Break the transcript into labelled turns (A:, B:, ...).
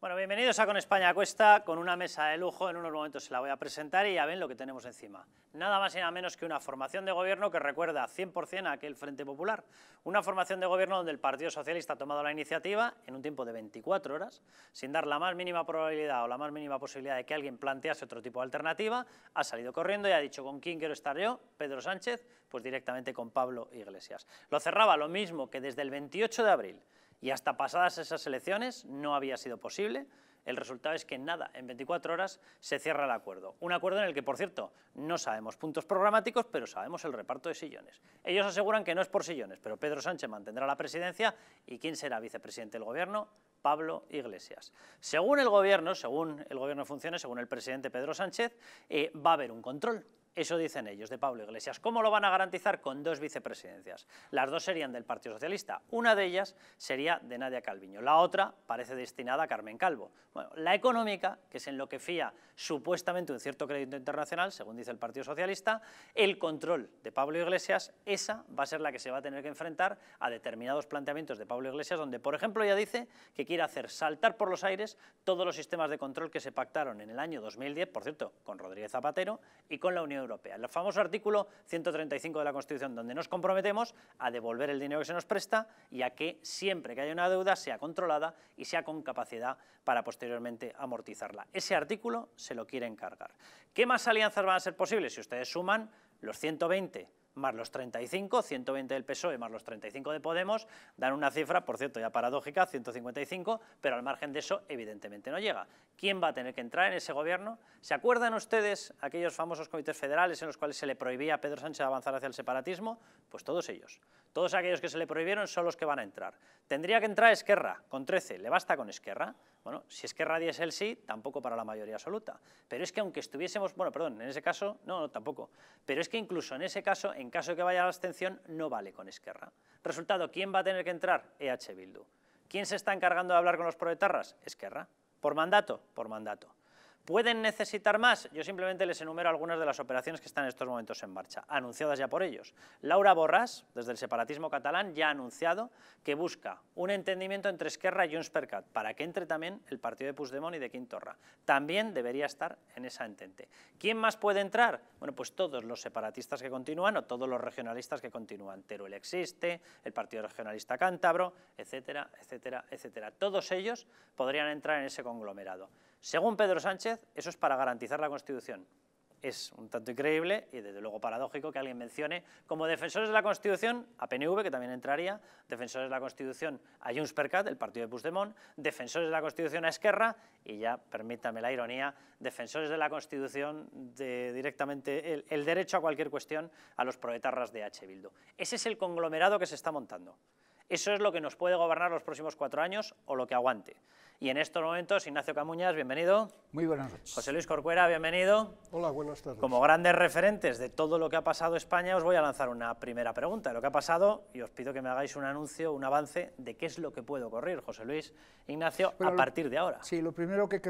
A: Bueno, bienvenidos a Con España Cuesta, con una mesa de lujo. En unos momentos se la voy a presentar y ya ven lo que tenemos encima. Nada más y nada menos que una formación de gobierno que recuerda 100% a aquel Frente Popular. Una formación de gobierno donde el Partido Socialista ha tomado la iniciativa en un tiempo de 24 horas, sin dar la más mínima probabilidad o la más mínima posibilidad de que alguien plantease otro tipo de alternativa, ha salido corriendo y ha dicho con quién quiero estar yo, Pedro Sánchez, pues directamente con Pablo Iglesias. Lo cerraba lo mismo que desde el 28 de abril y hasta pasadas esas elecciones no había sido posible. El resultado es que nada, en 24 horas, se cierra el acuerdo. Un acuerdo en el que, por cierto, no sabemos puntos programáticos, pero sabemos el reparto de sillones. Ellos aseguran que no es por sillones, pero Pedro Sánchez mantendrá la presidencia y ¿quién será vicepresidente del gobierno? Pablo Iglesias. Según el gobierno, según el gobierno funcione, según el presidente Pedro Sánchez, eh, va a haber un control eso dicen ellos, de Pablo Iglesias. ¿Cómo lo van a garantizar? Con dos vicepresidencias. Las dos serían del Partido Socialista. Una de ellas sería de Nadia Calviño. La otra parece destinada a Carmen Calvo. Bueno, la económica, que es en lo que fía supuestamente un cierto crédito internacional, según dice el Partido Socialista, el control de Pablo Iglesias, esa va a ser la que se va a tener que enfrentar a determinados planteamientos de Pablo Iglesias, donde, por ejemplo, ya dice que quiere hacer saltar por los aires todos los sistemas de control que se pactaron en el año 2010, por cierto, con Rodríguez Zapatero y con la Unión Europea. El famoso artículo 135 de la Constitución, donde nos comprometemos a devolver el dinero que se nos presta y a que siempre que haya una deuda sea controlada y sea con capacidad para posteriormente amortizarla. Ese artículo se lo quiere encargar. ¿Qué más alianzas van a ser posibles? Si ustedes suman los 120 más los 35, 120 del PSOE más los 35 de Podemos, dan una cifra, por cierto, ya paradójica, 155, pero al margen de eso, evidentemente no llega. ¿Quién va a tener que entrar en ese gobierno? ¿Se acuerdan ustedes aquellos famosos comités federales en los cuales se le prohibía a Pedro Sánchez avanzar hacia el separatismo? Pues todos ellos. Todos aquellos que se le prohibieron son los que van a entrar. Tendría que entrar Esquerra, con 13. ¿Le basta con Esquerra? Bueno, si Esquerra dice el sí, tampoco para la mayoría absoluta. Pero es que aunque estuviésemos, bueno, perdón, en ese caso, no, no, tampoco. Pero es que incluso en ese caso, en caso de que vaya a la abstención, no vale con Esquerra. Resultado, ¿quién va a tener que entrar? EH Bildu. ¿Quién se está encargando de hablar con los proletarras? Esquerra. ¿Por mandato? Por mandato. ¿Pueden necesitar más? Yo simplemente les enumero algunas de las operaciones que están en estos momentos en marcha, anunciadas ya por ellos. Laura Borras, desde el separatismo catalán, ya ha anunciado que busca un entendimiento entre Esquerra y Junts para que entre también el partido de Puigdemont y de Quintorra. También debería estar en esa entente. ¿Quién más puede entrar? Bueno, pues todos los separatistas que continúan o todos los regionalistas que continúan. Teruel existe, el Partido Regionalista Cántabro, etcétera, etcétera, etcétera. Todos ellos podrían entrar en ese conglomerado. Según Pedro Sánchez, eso es para garantizar la Constitución. Es un tanto increíble y desde luego paradójico que alguien mencione como defensores de la Constitución a PNV, que también entraría, defensores de la Constitución a Junts per Cat, el partido de Puigdemont, defensores de la Constitución a Esquerra y ya, permítame la ironía, defensores de la Constitución directamente el, derecho a cualquier cuestión a los proetarras de H. Bildu. Ese es el conglomerado que se está montando. Eso es lo que nos puede gobernar los próximos cuatro años o lo que aguante. Y en estos momentos, Ignacio Camuñas, bienvenido. Muy buenas noches. José Luis Corcuera, bienvenido. Hola, buenas tardes. Como grandes referentes de todo lo que ha pasado en España, os voy a lanzar una primera pregunta de lo que ha pasado y os pido que me hagáis un anuncio, un avance de qué es lo que puede ocurrir, José Luis, Ignacio, a partir de ahora. Sí, lo primero que